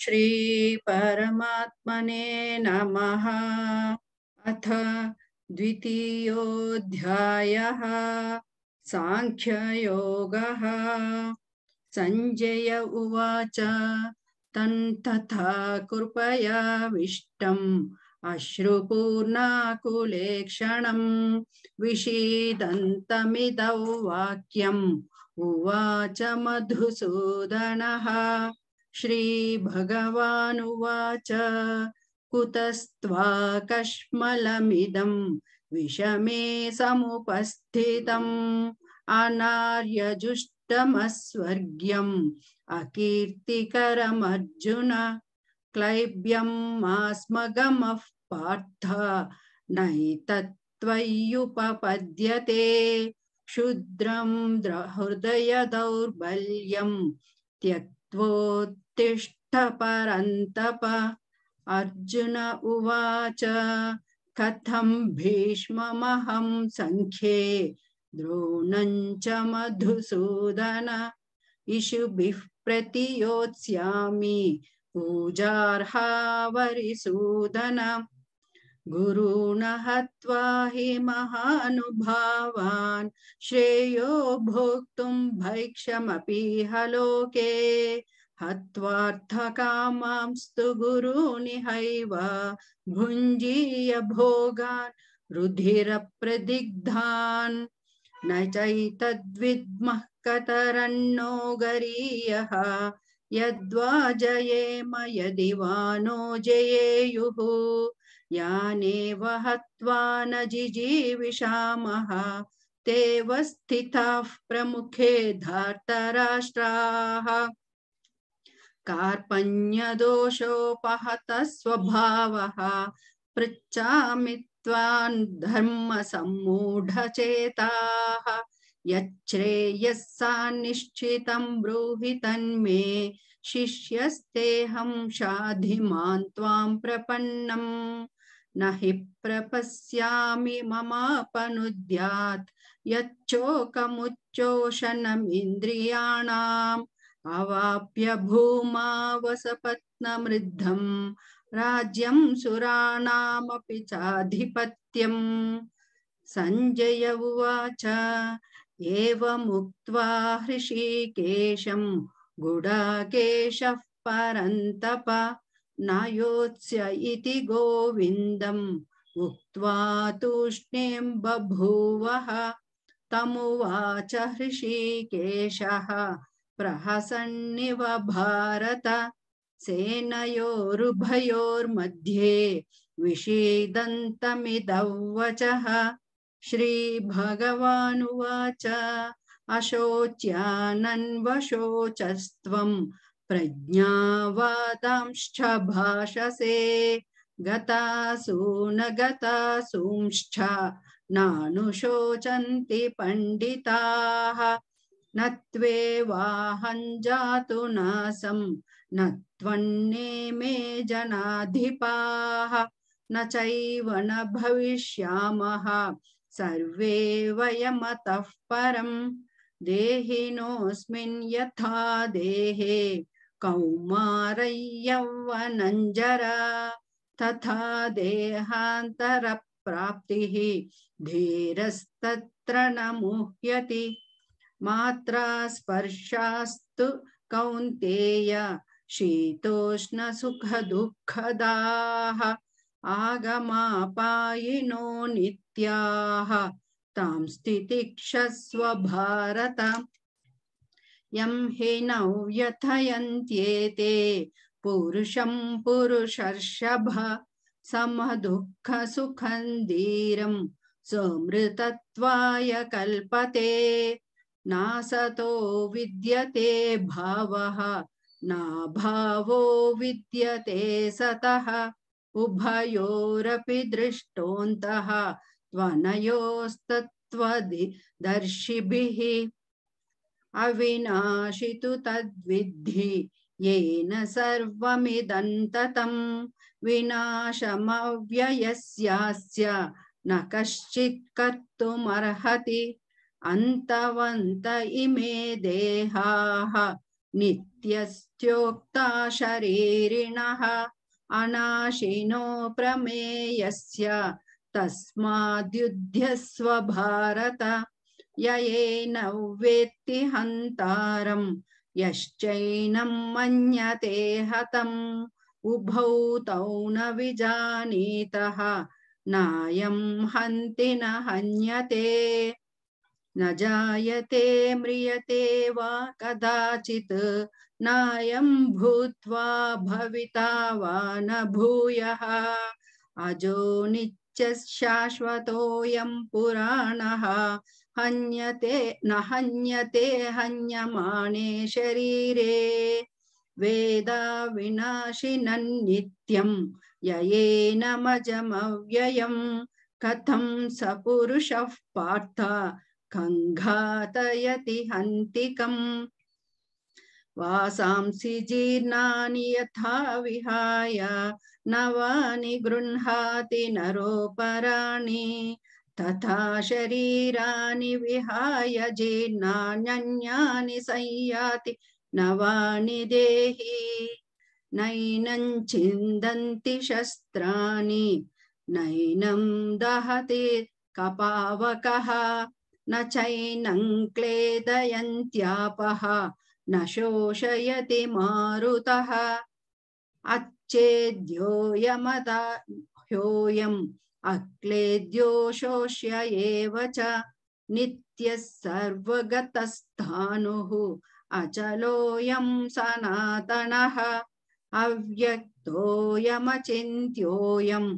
श्रीपरमात्मने नमः अथ द्वितीयोऽध्यायः साङ्ख्ययोगः सञ्जय उवाच तन्तथा कृपयाविष्टम् अश्रुपूर्णाकुलेक्षणम् विषीदन्तमिदौ वाक्यम् उवाच मधुसूदनः श्रीभगवानुवाच कुतस्त्वा कश्मलमिदं विषमे समुपस्थितम् अनार्यजुष्टमस्वर्ग्यम् अकीर्तिकरमर्जुन क्लैब्यं मास्मगमः पार्थ नैतत्त्वय्युपपद्यते क्षुद्रं हृदयदौर्बल्यं त्यक्त्वोत्तिष्ठपरन्तप अर्जुन उवाच कथम भीष्ममहं सङ्ख्ये द्रोणं च मधुसूदन इषुभिः प्रतियोत्स्यामि पूजार्हावरिसूदनम् गुरुणः हवा हि महानुभावान् श्रेयो भोक्तुं भैक्षमपीह लोके हत्वार्थकामांस्तु गुरुनिहैव भुञ्जीय भोगान् रुधिरप्रदिग्धान् न चैतद्विद्मः कतरन्नो गरीयः यद्वा जयेम यदि वा नो जयेयुः याने हत्वा न जिजीविषामः तेव प्रमुखे धार्तराष्ट्राः कार्पण्यदोषोपहतः स्वभावः पृच्छामि त्वान् धर्मसम्मूढचेताः यच्छ्रेयः सा ब्रूहि तन्मे शिष्यस्तेऽहं शाधिमान् त्वां प्रपन्नम् नि हि प्रपश्यामि ममापनुद्यात् अवाप्य भूमा वसपत्नमृद्धम् राज्यं सुराणामपि चाधिपत्यम् सञ्जय उवाच एवमुक्त्वा हृषीकेशं गुडाकेशः परन्तप नायोत्स्य इति गोविन्दम् उक्त्वा तूष्णीं बभूवः तमुवाच हृषीकेशः प्रहसन्निव भारत सेनयोरुभयोर्मध्ये विषीदन्तमिदवचः श्रीभगवानुवाच अशोच्यानन्वशोचस्त्वम् प्रज्ञावादांश्च भाषसे गतासु न गतासूंश्च नानुशोचन्ति पण्डिताः न त्वेवाहं जातु नासं न जनाधिपाः न चैव न भविष्यामः सर्वे वयमतः परं देहिनोऽस्मिन् यथा देहे कौमारय्यौवनञ्जरा तथा देहान्तरप्राप्तिः धीरस्तत्र न मुह्यति मात्रा स्पर्शास्तु कौन्तेय शीतोष्णसुखदुःखदाः आगमापायिनो नित्याः तां स्थितिक्षस्व भारत यं हेनौ व्यथयन्त्येते पुरुषं पुरुषर्षभ समदुःखसुखं धीरं सुमृतत्वाय कल्पते नासतो विद्यते भावः नाभावो विद्यते सतः उभयोरपि दृष्टोऽन्तः त्वनयोस्तत्त्वदर्शिभिः अविनाशि तु तद्विद्धि येन सर्वमिदन्ततम् विनाशमव्ययस्यास्य न कश्चित् कर्तुमर्हति अन्तवन्त इमे देहाः नित्यस्त्योक्ता शरीरिणः अनाशिनो प्रमेयस्य तस्माद्युध्यस्व भारत ययेन वेत्ति हन्तारम् यश्चैनं मन्यते हतम् उभौ तौ न विजानीतः नायं हन्ति न हन्यते न जायते म्रियते वा कदाचित् नायं भूत्वा भविता वा न भूयः अजो नित्यशाश्वतोऽयं पुराणः हन्यते न हन्यते हन्यमाणे शरीरे वेदा विनाशिनन्नित्यं ययेनमजमव्ययम् कथं स पुरुषः पार्थ कङ्घातयति हन्तिकम् वासांसि जीर्णानि यथा विहाय नवानि गृह्णाति नरोपराणि तथा शरीराणि विहाय जीर्णान्यन्यानि संयाति नवानि देहि नैनं छिन्दन्ति शस्त्राणि नैनं दहति कपावकः न चैनं क्लेदयन्त्यापः न शोषयति मारुतः अच्छेद्योयमता ह्योयम् अक्लेद्योशोष्य एव च नित्यः सर्वगतस्थानुः अचलोऽयं सनातनः अव्यक्तोऽयमचिन्त्योऽयम्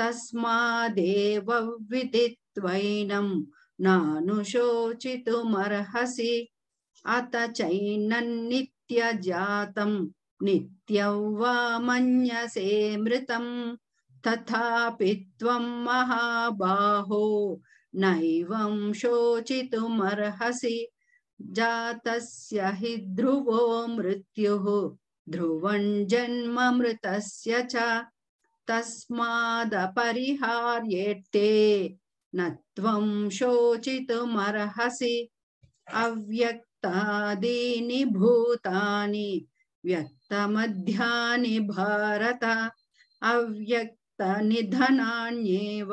तस्मादेव विदित्वैनं नानुशोचितुमर्हसि अत चैनन्नित्यजातम् नित्यं मृत तथा मृतं महाबाहो नोचिमर्हसी जात जातस्य हि ध्रुव मृत्युः ध्रुवं जन्ममृतस्य च तस्मादपरिहार्येत्ते न त्वं शोचितुमर्हसि अव्यक्तादीनि भूतानि व्यक्त तमध्यानि भारत अव्यक्त निधनान्येव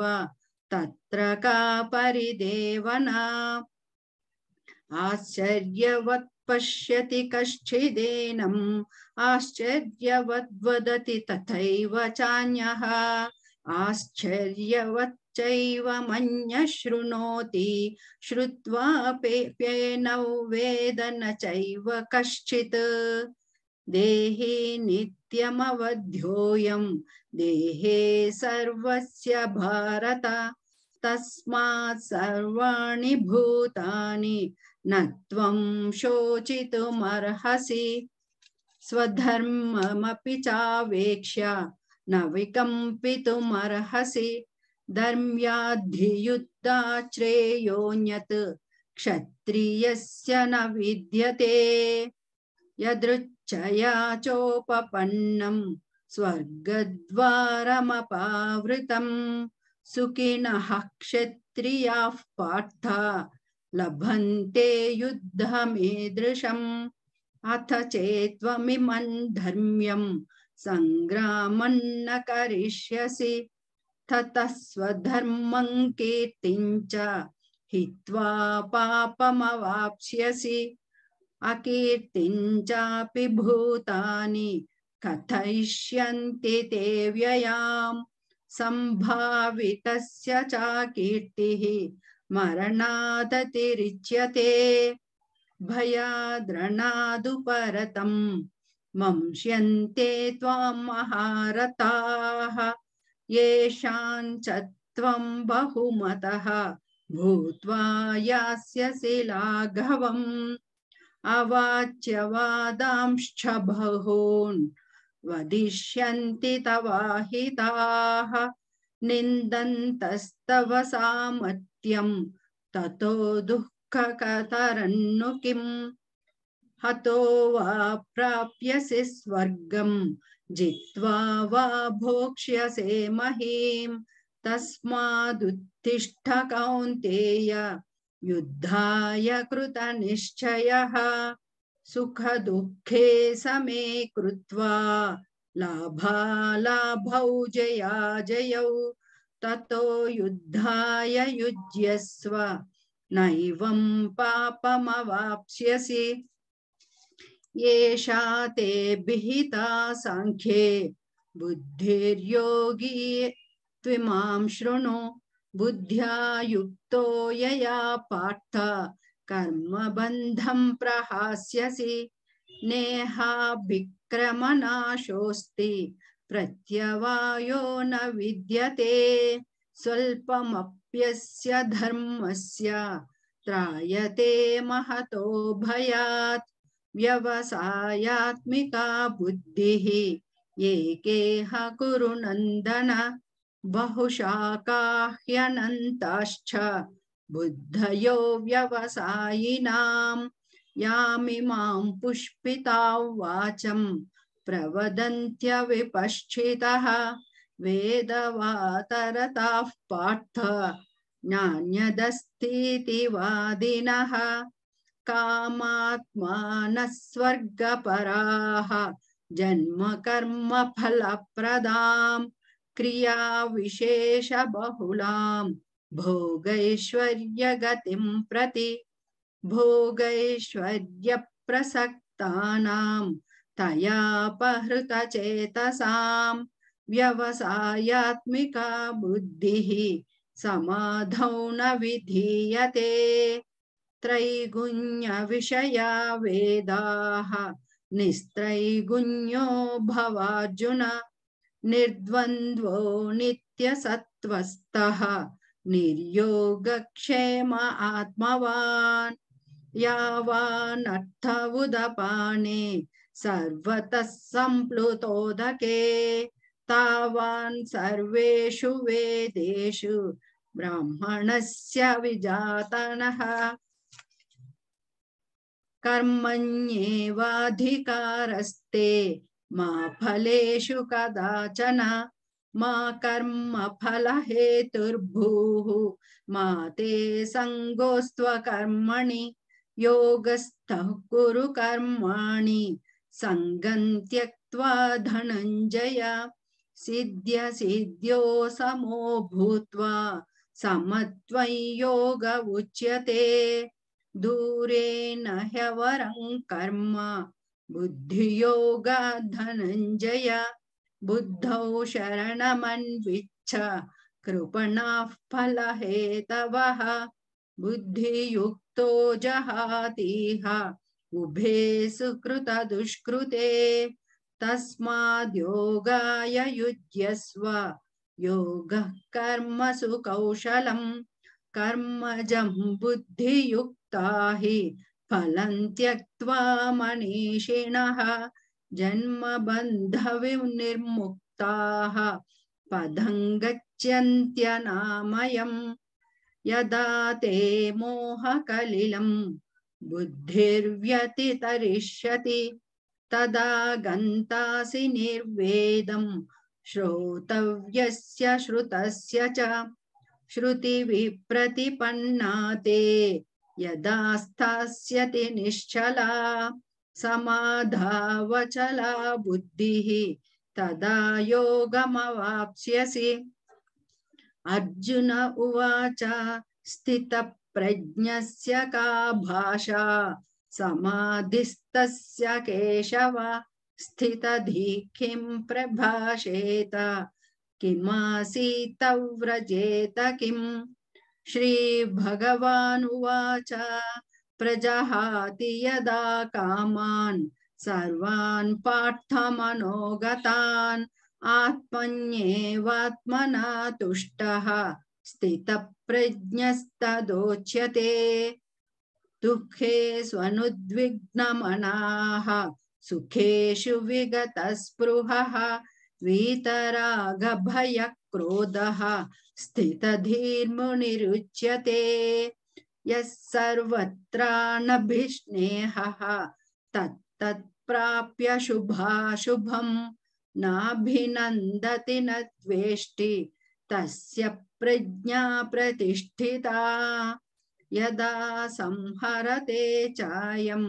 तत्र का परिदेवना आश्चर्यवत् पश्यति कश्चिदेनम् आश्चर्यवद्वदति तथैव चान्यः आश्चर्यवच्चैव मन्य शृणोति श्रुत्वा पेप्येनौ वेद न चैव कश्चित् देहे नित्यमवध्योऽयं देहे सर्वस्य भारत तस्मात् सर्वाणि भूतानि न त्वं शोचितुमर्हसि स्वधर्ममपि चावेक्ष्य न विकम्पितुमर्हसि धर्म्याद्धियुद्धाश्रेयोऽन्यत् क्षत्रियस्य न विद्यते यदृच् छया क्षया चोपपन्नम् सुखिन क्षत्रिया क्षत्रियाः लभंते युद्ध युद्धमेदृशम् अथ चेतम धर्म्यम् संग्राम न ततः स्वधर्मम् कीर्तिम् च हित्वा पापमवाप्स्यसि अकीर्तिञ्चापि भूतानि कथयिष्यन्ति ते व्ययाम् सम्भावितस्य चाकीर्तिः मरणादतिरिच्यते भयाद्रणादुपरतम् मंस्यन्ते त्वाम् महारथाः येषाञ्च त्वम् बहुमतः भूत्वा यास्यसि लाघवम् अवाच्यवादांश्च बहून् वदिष्यन्ति तवाहिताः निन्दन्तस्तव सामत्यं ततो दुःखकतरन्नु किम् हतो वा प्राप्यसि स्वर्गं जित्वा वा भोक्ष्यसे महीं तस्मादुत्तिष्ठ कौन्तेय युद्धाय सुख दुखे समे कृत्वा लाभालाभौ जया जय ततो युद्धाय युज्यस्व नैवं पापमवाप्स्यसि येषा ते विहिता सांख्ये बुद्धिर्योगी त्विमां शृणु बुद्ध्या पाठ कर्म बंधम कर्मबन्धं प्रहास्यसि प्रत्यवायो न विद्यते स्वल्पमप्यस्य धर्मस्य त्रायते महतो भयात् व्यवसायात्मिका बुद्धिः एकेह कुरु नन्दन बहुशाका बुद्धयो व्यवसायिनां यामिमां पुष्पितावाचं विपश्चितः वेदवातरताः पार्थ नान्यदस्तीतिवादिनः कामात्मानः स्वर्गपराः जन्मकर्मफलप्रदाम् क्रिया विशेष बहुलाम् गति प्रति भोगैश्वर्यप्रसक्तानाम् तयापहृतचेतसाम् व्यवसायात्मिका बुद्धिः समाधौ न विधीयते विषया वेदाः निस्त्रैगुण्यो भवार्जुन निर्द्वन्द्वो नित्यसत्त्वस्तः निर्योगक्षेम आत्मवान् यावानर्थ उदपाने सर्वतः सम्प्लुतोदके तावान् सर्वेषु वेदेषु ब्राह्मणस्य विजातनः कर्मण्येवाधिकारस्ते मा फलेषु कदाचन मा कर्मफलहेतुर्भूः मा ते सङ्गोस्त्वकर्मणि योगस्थः कुरु कर्माणि सङ्गं त्यक्त्वा धनञ्जय सिद्ध्यसिद्ध्यो समो भूत्वा समत्वं योग उच्यते दूरेण ह्यवरं कर्म शरण धनञ्जय बुद्धौ शरणमन्विच्छ कृपणाः फलहेतवः बुद्धियुक्तो जहातीह उभे दुष्कृते तस्माद्योगाय युज्यस्व कर्म कर्मसु कौशलम् बुद्धि युक्ता ही फल त्यक्ता मनीषिण जन्म बंधविर्मुक्ता गच्छन्त्यनामयम् यदा ते मोहकलिल बुद्धिर्व्यतितरिष्यति तदा गन्तासि निर्वेदं श्रोतव्यस्य श्रुतस्य च श्रुतिविप्रतिपन्ना यदा निश्चला समाधावचला बुद्धिः तदा योगमवाप्स्यसि अर्जुन उवाच स्थितप्रज्ञस्य का भाषा समाधिस्तस्य केशव स्थितधि किं प्रभाषेत किमासीतव्रजेत किम् श्रीभगवानुवाच प्रजहाति यदा कामान् सर्वान् पार्थमनोगतान् आत्मन्येवात्मना तुष्टः स्थितप्रज्ञस्तदोच्यते दुःखे स्वनुद्विग्नमनाः सुखेषु विगतस्पृहः वीतरागभयः क्रोध स्थित यः सर्वत्राणभिस्नेहः तत्तत्प्राप्य शुभाशुभम् नाभिनन्दति न द्वेष्टि तस्य प्रज्ञा प्रतिष्ठिता यदा संहरते चायं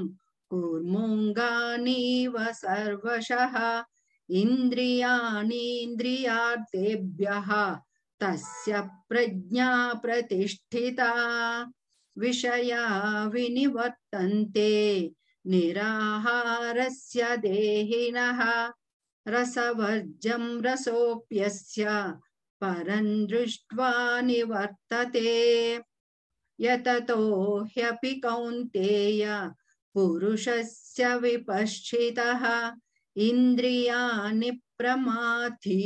कूर्मोऽङ्गानीव सर्वशः इन्द्रियाणीन्द्रियार्थेभ्यः तस्य प्रज्ञा प्रतिष्ठिता विषया विनिवर्तन्ते निराहारस्य देहिनः रसवर्जं रसोऽप्यस्य परं दृष्ट्वा निवर्तते यततो ह्यपि कौन्तेय पुरुषस्य विपश्चितः इंद्रिया प्रमाथी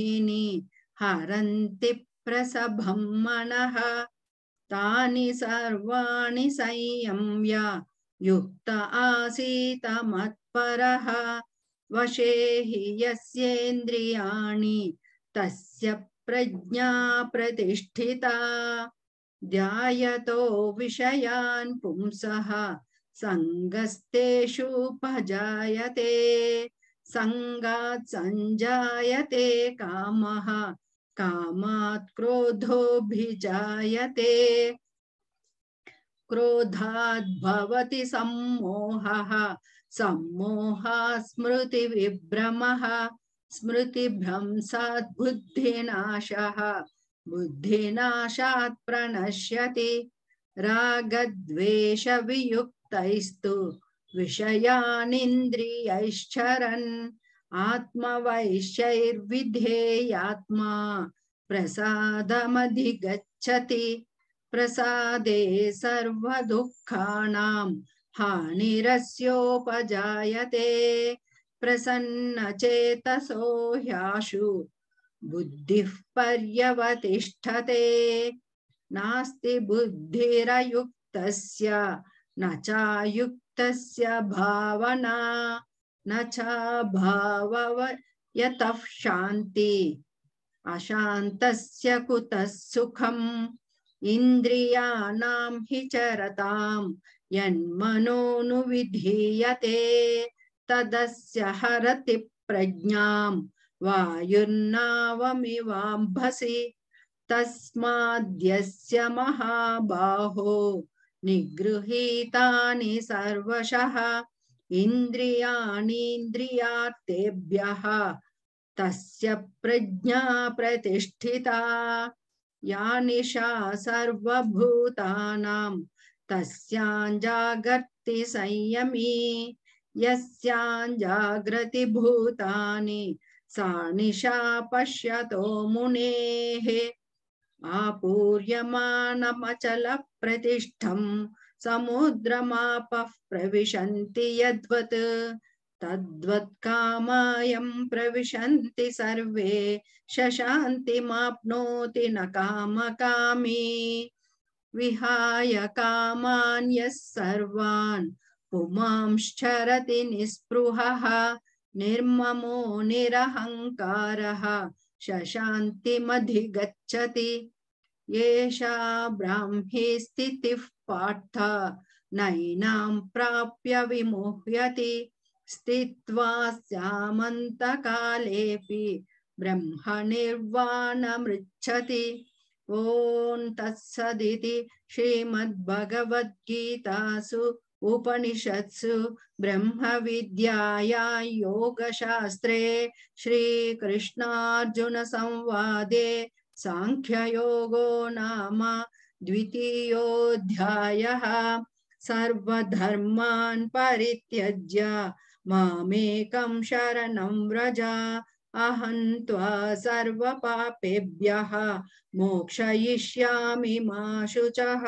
हरन्ति प्रसभम मन तानि संयम्य युक्त आसीत मत्पर वशे येन्द्रिया तस्य प्रज्ञा प्रतिष्ठिता ध्यायतो विषयान पुंसः संगस्तेषु पजायते संगा संजाते काम काम क्रोधो कामः कामात् क्रोधोऽभिजायते क्रोधाद्भवति सम्मोहः सम्मोहा स्मृतिविभ्रमः स्मृतिभ्रंसात् बुद्धिनाश बुद्धिनाशा प्रणश्यति रागद्वेषवियुक्तैस्तु विषयानिन्द्रियैश्चरन् आत्मवैश्यैर्विधेयात्मा प्रसादमधिगच्छति प्रसादे सर्वदुःखानां हानिरस्योपजायते प्रसन्नचेतसो ह्याशु बुद्धिः पर्यवतिष्ठते नास्ति बुद्धिरयुक्तस्य न चायुक्त तस्य भावना न च भावव यतः शान्ति अशान्तस्य कुतः सुखम् इन्द्रियाणां हि चरतां यन्मनोनुविधीयते तदस्य हरति प्रज्ञां वायुर्नावमिवाम्भसि तस्माद्यस्य महाबाहो निगृहीतानि सर्वशः इन्द्रियाणीन्द्रियात्तेभ्यः तस्य प्रज्ञा प्रतिष्ठिता या निशा सर्वभूतानां तस्याञ्जागर्ति संयमी यस्याञ्जाग्रतिभूतानि सा निशा पश्यतो मुनेः प्रतिष्ठं समुद्रमापः प्रविशन्ति यद्वत् तद्वत्कामायं प्रविशन्ति सर्वे शशान्तिमाप्नोति न कामकामी विहाय कामान्यः सर्वान् पुमांश्चरति निःस्पृहः निर्ममो निरहङ्कारः शशान्तिमधिगच्छति येषा ब्राह्मी स्थितिः पार्थ नैनां प्राप्य विमुह्यति स्थित्वा स्यामन्तकालेऽपि ब्रह्मनिर्वाणमृच्छति ॐ तत्सदिति श्रीमद्भगवद्गीतासु उपनिषत्सु ब्रह्मविद्याया योगशास्त्रे श्रीकृष्णार्जुनसंवादे सांख्ययोगो नाम द्वितीयोऽध्यायः सर्वधर्मान् परित्यज्य मामेकं शरणं व्रज अहं त्वा सर्वपापेभ्यः मोक्षयिष्यामि मा शुचः